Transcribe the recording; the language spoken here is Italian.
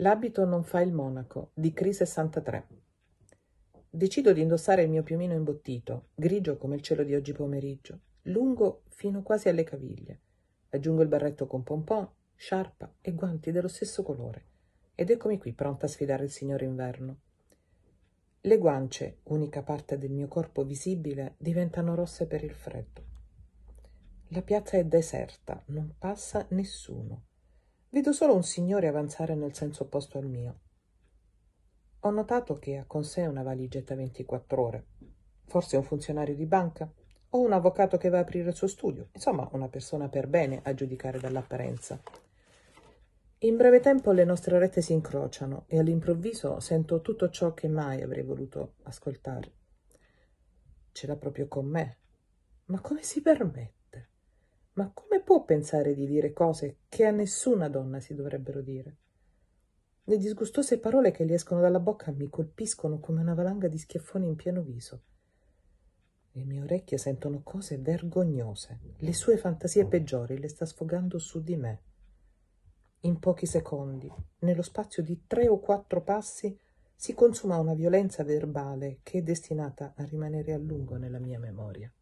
L'abito non fa il monaco di Cri 63. Decido di indossare il mio piumino imbottito, grigio come il cielo di oggi pomeriggio, lungo fino quasi alle caviglie. Aggiungo il berretto con pompon, sciarpa e guanti dello stesso colore. Ed eccomi qui pronta a sfidare il signore inverno. Le guance, unica parte del mio corpo visibile, diventano rosse per il freddo. La piazza è deserta, non passa nessuno. Vedo solo un signore avanzare nel senso opposto al mio. Ho notato che ha con sé una valigetta 24 ore. Forse un funzionario di banca o un avvocato che va a aprire il suo studio. Insomma, una persona per bene a giudicare dall'apparenza. In breve tempo le nostre rette si incrociano e all'improvviso sento tutto ciò che mai avrei voluto ascoltare. Ce l'ha proprio con me. Ma come si permette? ma come può pensare di dire cose che a nessuna donna si dovrebbero dire? Le disgustose parole che gli escono dalla bocca mi colpiscono come una valanga di schiaffoni in pieno viso. Le mie orecchie sentono cose vergognose. Le sue fantasie peggiori le sta sfogando su di me. In pochi secondi, nello spazio di tre o quattro passi, si consuma una violenza verbale che è destinata a rimanere a lungo nella mia memoria.